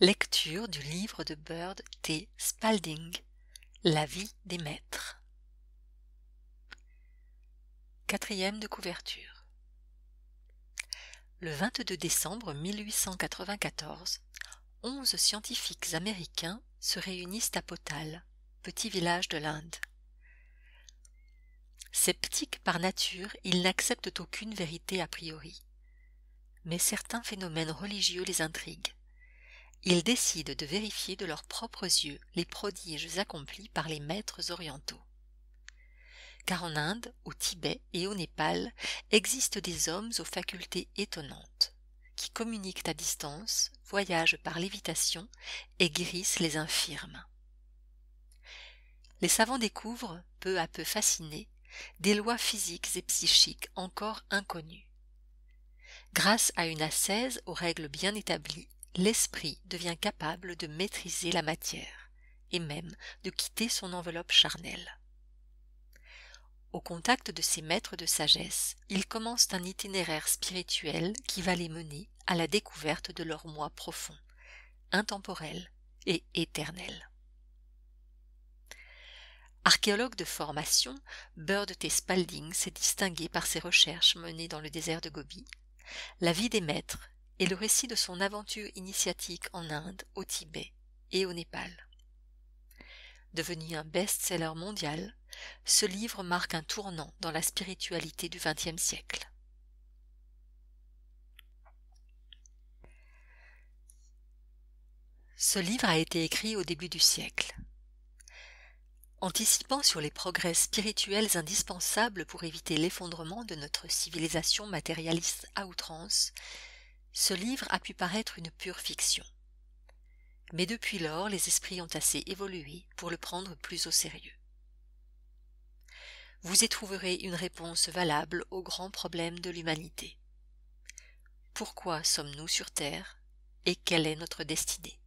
Lecture du livre de Byrd T. Spalding La vie des maîtres. Quatrième de couverture. Le 22 décembre 1894, onze scientifiques américains se réunissent à Potal, petit village de l'Inde. Sceptiques par nature, ils n'acceptent aucune vérité a priori. Mais certains phénomènes religieux les intriguent. Ils décident de vérifier de leurs propres yeux les prodiges accomplis par les maîtres orientaux. Car en Inde, au Tibet et au Népal existent des hommes aux facultés étonnantes, qui communiquent à distance, voyagent par lévitation et guérissent les infirmes. Les savants découvrent, peu à peu fascinés, des lois physiques et psychiques encore inconnues. Grâce à une ascèse aux règles bien établies, l'esprit devient capable de maîtriser la matière, et même de quitter son enveloppe charnelle. Au contact de ces maîtres de sagesse, ils commencent un itinéraire spirituel qui va les mener à la découverte de leur moi profond, intemporel et éternel. Archéologue de formation, Bird T. Spalding s'est distingué par ses recherches menées dans le désert de Gobi. La vie des maîtres et le récit de son aventure initiatique en Inde, au Tibet et au Népal. Devenu un best-seller mondial, ce livre marque un tournant dans la spiritualité du XXe siècle. Ce livre a été écrit au début du siècle. Anticipant sur les progrès spirituels indispensables pour éviter l'effondrement de notre civilisation matérialiste à outrance, ce livre a pu paraître une pure fiction. Mais depuis lors, les esprits ont assez évolué pour le prendre plus au sérieux. Vous y trouverez une réponse valable aux grands problèmes de l'humanité. Pourquoi sommes-nous sur Terre et quelle est notre destinée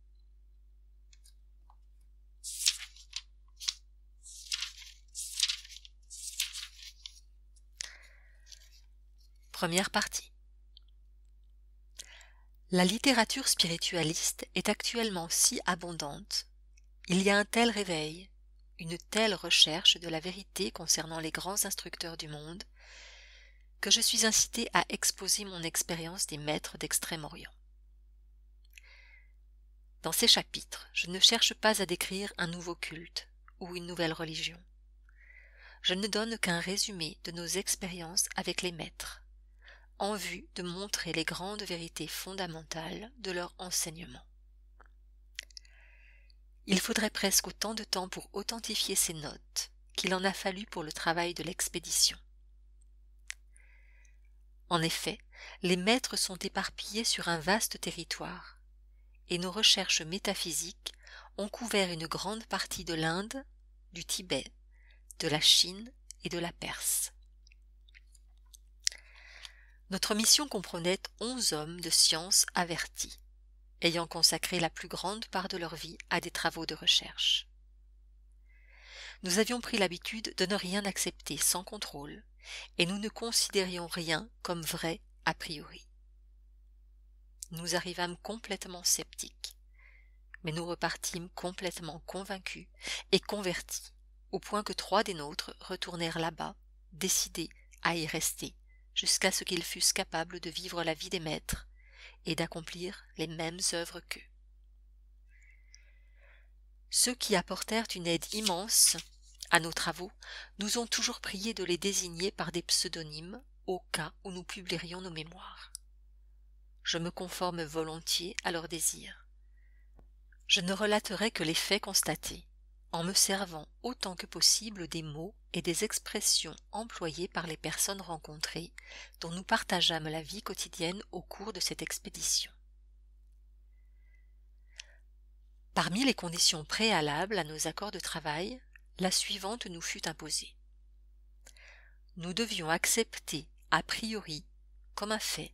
Première partie. La littérature spiritualiste est actuellement si abondante. Il y a un tel réveil, une telle recherche de la vérité concernant les grands instructeurs du monde, que je suis incité à exposer mon expérience des maîtres d'Extrême-Orient. Dans ces chapitres, je ne cherche pas à décrire un nouveau culte ou une nouvelle religion. Je ne donne qu'un résumé de nos expériences avec les maîtres, en vue de montrer les grandes vérités fondamentales de leur enseignement. Il faudrait presque autant de temps pour authentifier ces notes qu'il en a fallu pour le travail de l'expédition. En effet, les maîtres sont éparpillés sur un vaste territoire, et nos recherches métaphysiques ont couvert une grande partie de l'Inde, du Tibet, de la Chine et de la Perse. Notre mission comprenait onze hommes de science avertis, ayant consacré la plus grande part de leur vie à des travaux de recherche. Nous avions pris l'habitude de ne rien accepter sans contrôle, et nous ne considérions rien comme vrai a priori. Nous arrivâmes complètement sceptiques, mais nous repartîmes complètement convaincus et convertis, au point que trois des nôtres retournèrent là-bas, décidés à y rester jusqu'à ce qu'ils fussent capables de vivre la vie des maîtres et d'accomplir les mêmes œuvres qu'eux. Ceux qui apportèrent une aide immense à nos travaux nous ont toujours prié de les désigner par des pseudonymes au cas où nous publierions nos mémoires. Je me conforme volontiers à leurs désirs. Je ne relaterai que les faits constatés, en me servant autant que possible des mots et des expressions employés par les personnes rencontrées dont nous partageâmes la vie quotidienne au cours de cette expédition. Parmi les conditions préalables à nos accords de travail, la suivante nous fut imposée. Nous devions accepter, a priori, comme un fait,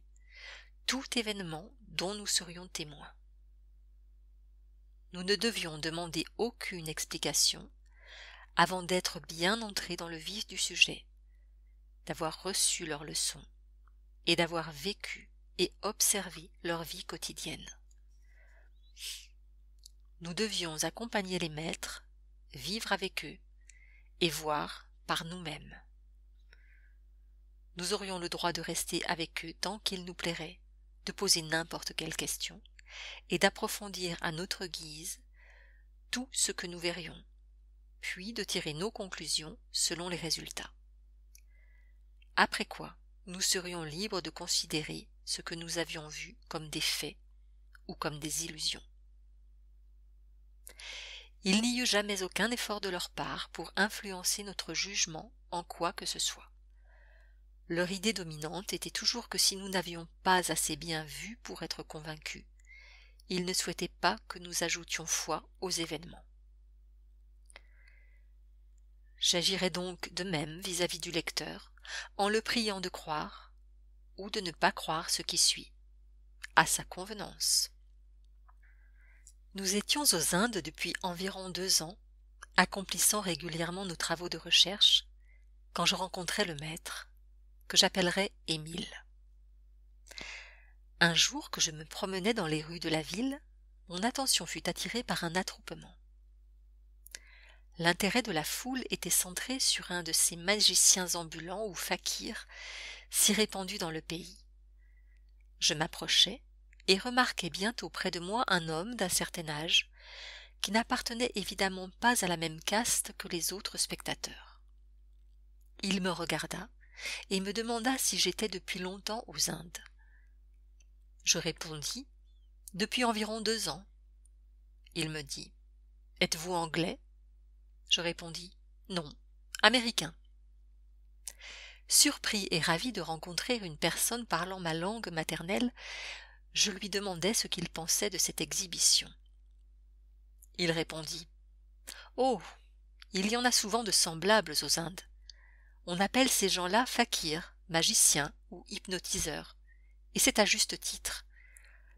tout événement dont nous serions témoins nous ne devions demander aucune explication avant d'être bien entrés dans le vif du sujet, d'avoir reçu leurs leçons et d'avoir vécu et observé leur vie quotidienne. Nous devions accompagner les maîtres, vivre avec eux et voir par nous-mêmes. Nous aurions le droit de rester avec eux tant qu'il nous plairait, de poser n'importe quelle question, et d'approfondir à notre guise tout ce que nous verrions, puis de tirer nos conclusions selon les résultats. Après quoi, nous serions libres de considérer ce que nous avions vu comme des faits ou comme des illusions. Il n'y eut jamais aucun effort de leur part pour influencer notre jugement en quoi que ce soit. Leur idée dominante était toujours que si nous n'avions pas assez bien vu pour être convaincus, il ne souhaitait pas que nous ajoutions foi aux événements. J'agirai donc de même vis-à-vis du lecteur, en le priant de croire ou de ne pas croire ce qui suit, à sa convenance. Nous étions aux Indes depuis environ deux ans, accomplissant régulièrement nos travaux de recherche, quand je rencontrai le maître, que j'appellerai Émile. Un jour que je me promenais dans les rues de la ville, mon attention fut attirée par un attroupement. L'intérêt de la foule était centré sur un de ces magiciens ambulants ou fakirs si répandus dans le pays. Je m'approchai et remarquai bientôt près de moi un homme d'un certain âge qui n'appartenait évidemment pas à la même caste que les autres spectateurs. Il me regarda et me demanda si j'étais depuis longtemps aux Indes. Je répondis Depuis environ deux ans. Il me dit Êtes-vous anglais Je répondis Non, américain. Surpris et ravi de rencontrer une personne parlant ma langue maternelle, je lui demandai ce qu'il pensait de cette exhibition. Il répondit Oh, il y en a souvent de semblables aux Indes. On appelle ces gens-là fakirs, magiciens ou hypnotiseurs et c'est à juste titre.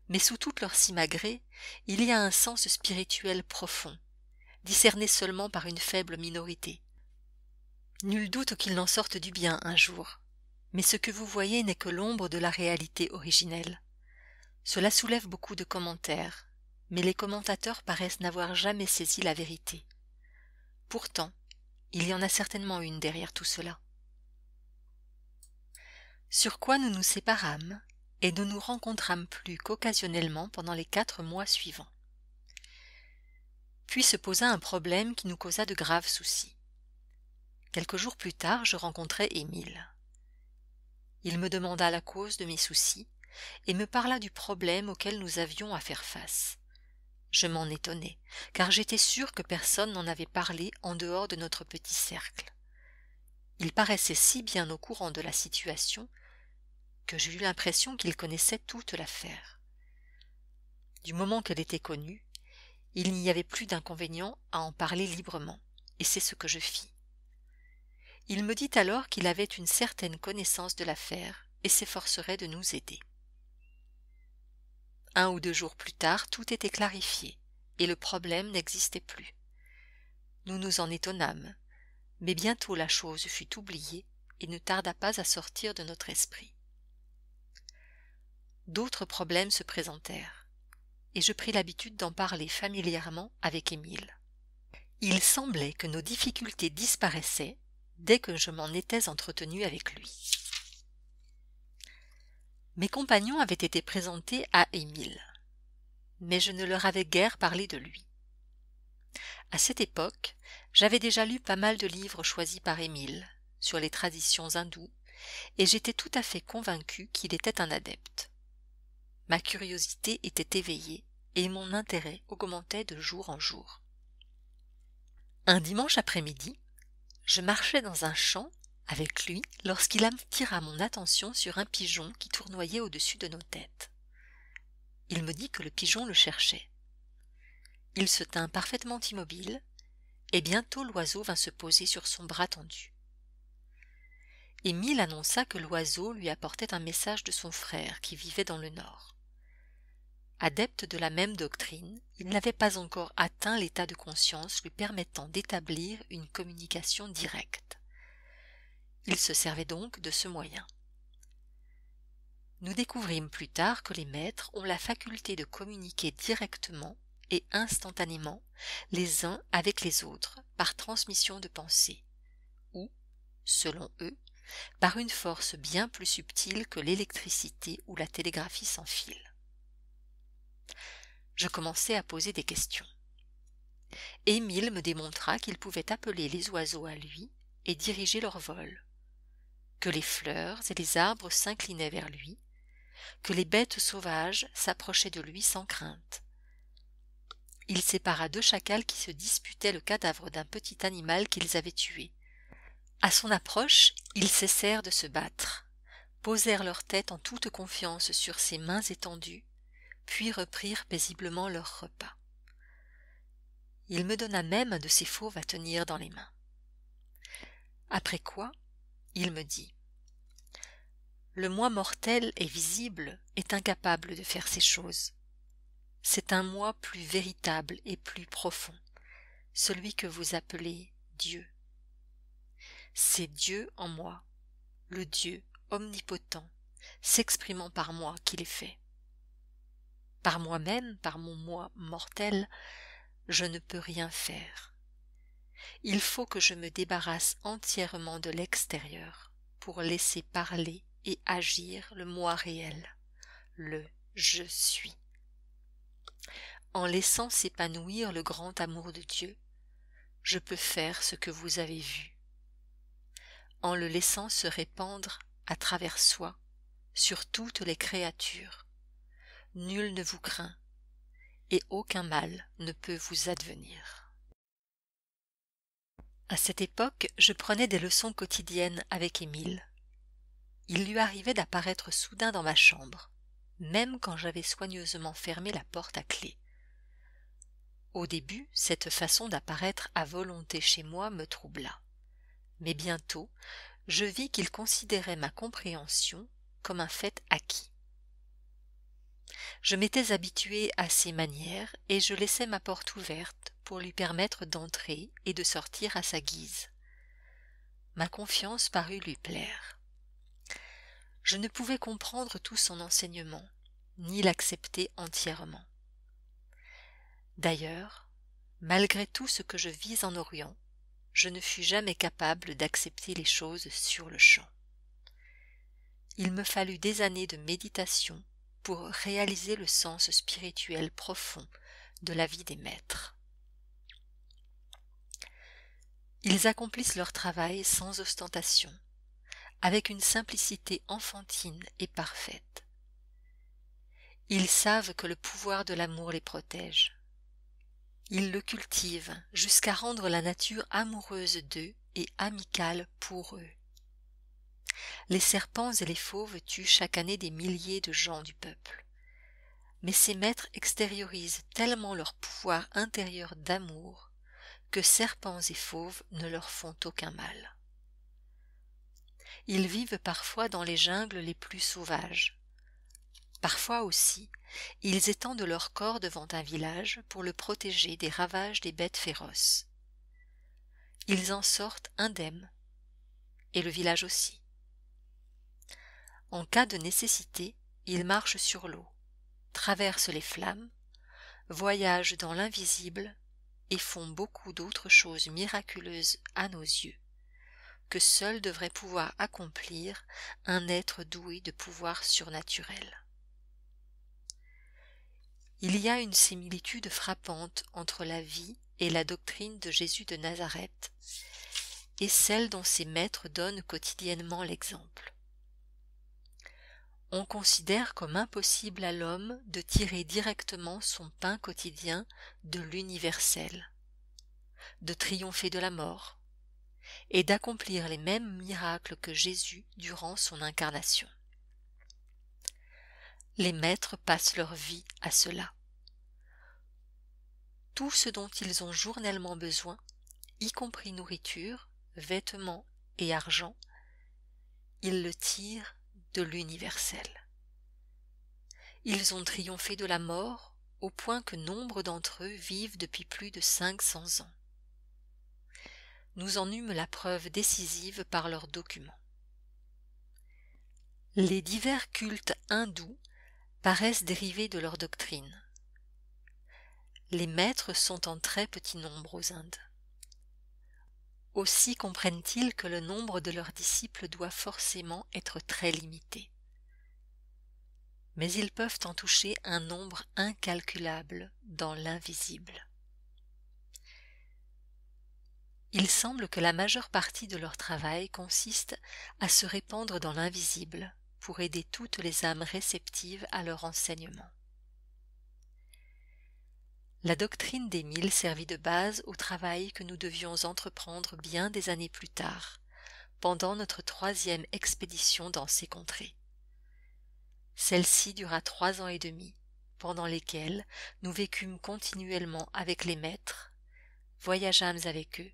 Mais sous toute leur simagrée, il y a un sens spirituel profond, discerné seulement par une faible minorité. Nul doute qu'il n'en sorte du bien un jour, mais ce que vous voyez n'est que l'ombre de la réalité originelle. Cela soulève beaucoup de commentaires, mais les commentateurs paraissent n'avoir jamais saisi la vérité. Pourtant, il y en a certainement une derrière tout cela. Sur quoi nous nous séparâmes et nous nous rencontrâmes plus qu'occasionnellement pendant les quatre mois suivants. Puis se posa un problème qui nous causa de graves soucis. Quelques jours plus tard, je rencontrai Émile. Il me demanda la cause de mes soucis et me parla du problème auquel nous avions à faire face. Je m'en étonnai, car j'étais sûre que personne n'en avait parlé en dehors de notre petit cercle. Il paraissait si bien au courant de la situation que j'eus l'impression qu'il connaissait toute l'affaire. Du moment qu'elle était connue, il n'y avait plus d'inconvénient à en parler librement, et c'est ce que je fis. Il me dit alors qu'il avait une certaine connaissance de l'affaire et s'efforcerait de nous aider. Un ou deux jours plus tard, tout était clarifié, et le problème n'existait plus. Nous nous en étonnâmes, mais bientôt la chose fut oubliée et ne tarda pas à sortir de notre esprit d'autres problèmes se présentèrent, et je pris l'habitude d'en parler familièrement avec Émile. Il semblait que nos difficultés disparaissaient dès que je m'en étais entretenu avec lui. Mes compagnons avaient été présentés à Émile, mais je ne leur avais guère parlé de lui. À cette époque, j'avais déjà lu pas mal de livres choisis par Émile sur les traditions hindoues, et j'étais tout à fait convaincu qu'il était un adepte ma curiosité était éveillée et mon intérêt augmentait de jour en jour. Un dimanche après-midi, je marchais dans un champ avec lui lorsqu'il attira mon attention sur un pigeon qui tournoyait au-dessus de nos têtes. Il me dit que le pigeon le cherchait. Il se tint parfaitement immobile, et bientôt l'oiseau vint se poser sur son bras tendu. Émile annonça que l'oiseau lui apportait un message de son frère qui vivait dans le nord. Adepte de la même doctrine, il n'avait pas encore atteint l'état de conscience lui permettant d'établir une communication directe. Il se servait donc de ce moyen. Nous découvrîmes plus tard que les maîtres ont la faculté de communiquer directement et instantanément les uns avec les autres par transmission de pensée, ou, selon eux, par une force bien plus subtile que l'électricité ou la télégraphie sans fil. Je commençai à poser des questions. Émile me démontra qu'il pouvait appeler les oiseaux à lui et diriger leur vol, que les fleurs et les arbres s'inclinaient vers lui, que les bêtes sauvages s'approchaient de lui sans crainte. Il sépara deux chacals qui se disputaient le cadavre d'un petit animal qu'ils avaient tué. À son approche, ils cessèrent de se battre, posèrent leur tête en toute confiance sur ses mains étendues puis reprirent paisiblement leur repas. Il me donna même de ses fauves à tenir dans les mains. Après quoi, il me dit Le moi mortel et visible est incapable de faire ces choses. C'est un moi plus véritable et plus profond, celui que vous appelez Dieu. C'est Dieu en moi, le Dieu omnipotent, s'exprimant par moi qui l'ai fait. Par moi-même, par mon moi mortel, je ne peux rien faire. Il faut que je me débarrasse entièrement de l'extérieur pour laisser parler et agir le moi réel, le je suis. En laissant s'épanouir le grand amour de Dieu, je peux faire ce que vous avez vu. En le laissant se répandre à travers soi, sur toutes les créatures, nul ne vous craint, et aucun mal ne peut vous advenir. À cette époque, je prenais des leçons quotidiennes avec Émile. Il lui arrivait d'apparaître soudain dans ma chambre, même quand j'avais soigneusement fermé la porte à clé. Au début, cette façon d'apparaître à volonté chez moi me troubla. Mais bientôt, je vis qu'il considérait ma compréhension comme un fait acquis. Je m'étais habitué à ses manières et je laissais ma porte ouverte pour lui permettre d'entrer et de sortir à sa guise. Ma confiance parut lui plaire. Je ne pouvais comprendre tout son enseignement, ni l'accepter entièrement. D'ailleurs, malgré tout ce que je vis en Orient, je ne fus jamais capable d'accepter les choses sur le champ. Il me fallut des années de méditation pour réaliser le sens spirituel profond de la vie des maîtres. Ils accomplissent leur travail sans ostentation, avec une simplicité enfantine et parfaite. Ils savent que le pouvoir de l'amour les protège. Ils le cultivent jusqu'à rendre la nature amoureuse d'eux et amicale pour eux les serpents et les fauves tuent chaque année des milliers de gens du peuple. Mais ces maîtres extériorisent tellement leur pouvoir intérieur d'amour que serpents et fauves ne leur font aucun mal. Ils vivent parfois dans les jungles les plus sauvages. Parfois aussi, ils étendent leur corps devant un village pour le protéger des ravages des bêtes féroces. Ils en sortent indemnes, et le village aussi. En cas de nécessité, ils marche sur l'eau, traverse les flammes, voyage dans l'invisible et font beaucoup d'autres choses miraculeuses à nos yeux, que seul devrait pouvoir accomplir un être doué de pouvoirs surnaturels. Il y a une similitude frappante entre la vie et la doctrine de Jésus de Nazareth et celle dont ses maîtres donnent quotidiennement l'exemple on considère comme impossible à l'homme de tirer directement son pain quotidien de l'universel, de triompher de la mort, et d'accomplir les mêmes miracles que Jésus durant son incarnation. Les maîtres passent leur vie à cela. Tout ce dont ils ont journellement besoin, y compris nourriture, vêtements et argent, ils le tirent de l'universel. Ils ont triomphé de la mort au point que nombre d'entre eux vivent depuis plus de cinq cents ans. Nous en eûmes la preuve décisive par leurs documents. Les divers cultes hindous paraissent dérivés de leur doctrine. Les maîtres sont en très petit nombre aux Indes. Aussi comprennent-ils que le nombre de leurs disciples doit forcément être très limité. Mais ils peuvent en toucher un nombre incalculable dans l'invisible. Il semble que la majeure partie de leur travail consiste à se répandre dans l'invisible pour aider toutes les âmes réceptives à leur enseignement. La doctrine d'Émile servit de base au travail que nous devions entreprendre bien des années plus tard, pendant notre troisième expédition dans ces contrées. Celle-ci dura trois ans et demi, pendant lesquels nous vécûmes continuellement avec les maîtres, voyageâmes avec eux,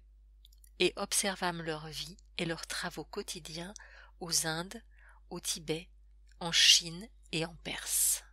et observâmes leur vie et leurs travaux quotidiens aux Indes, au Tibet, en Chine et en Perse.